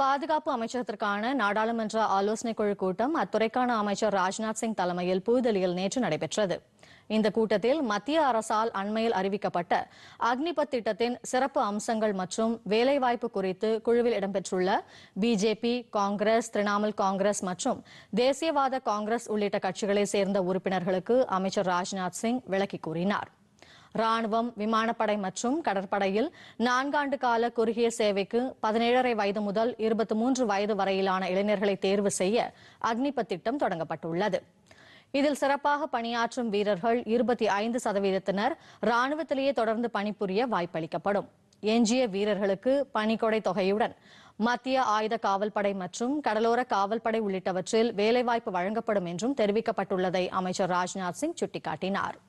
பாதுகாப்பு அமைச்சகத்திற்கான நாடாளுமன்ற ஆலோசனைக் குழு கூட்டம் அத்துறைக்கான அமைச்சர் ராஜ்நாத் சிங் தலைமையில் புதுதில்லியில் நேற்று நடைபெற்றது இந்த கூட்டத்தில் மத்திய அரசால் அண்மையில் அறிவிக்கப்பட்ட அக்னிபத் திட்டத்தின் சிறப்பு அம்சங்கள் மற்றும் வேலைவாய்ப்பு குறித்து குழுவில் இடம்பெற்றுள்ள பிஜேபி காங்கிரஸ் திரிணாமுல் காங்கிரஸ் மற்றும் தேசியவாத காங்கிரஸ் உள்ளிட்ட கட்சிகளை சேர்ந்த உறுப்பினர்களுக்கு அமைச்சர் ராஜ்நாத் சிங் விளக்கி கூறினாா் ராணுவம் விமானப்படை மற்றும் கடற்படையில் நான்காண்டு கால குறுகிய சேவைக்கு பதினேழரை வயது முதல் இருபத்தி மூன்று வயது வரையிலான இளைஞர்களை தேர்வு செய்ய அக்னிபத் திட்டம் தொடங்கப்பட்டுள்ளது இதில் சிறப்பாக பணியாற்றும் வீரர்கள் இருபத்தி ஐந்து சதவீதத்தினர் ராணுவத்திலேயே தொடர்ந்து பணிபுரிய வாய்ப்பளிக்கப்படும் எஞ்சிய வீரர்களுக்கு பணிக்கொடை தொகையுடன் மத்திய ஆயுத காவல்படை மற்றும் கடலோர காவல்படை உள்ளிட்டவற்றில் வேலைவாய்ப்பு வழங்கப்படும் என்றும் தெரிவிக்கப்பட்டுள்ளதை அமைச்சர் ராஜ்நாத் சிங் சுட்டிக்காட்டினாா்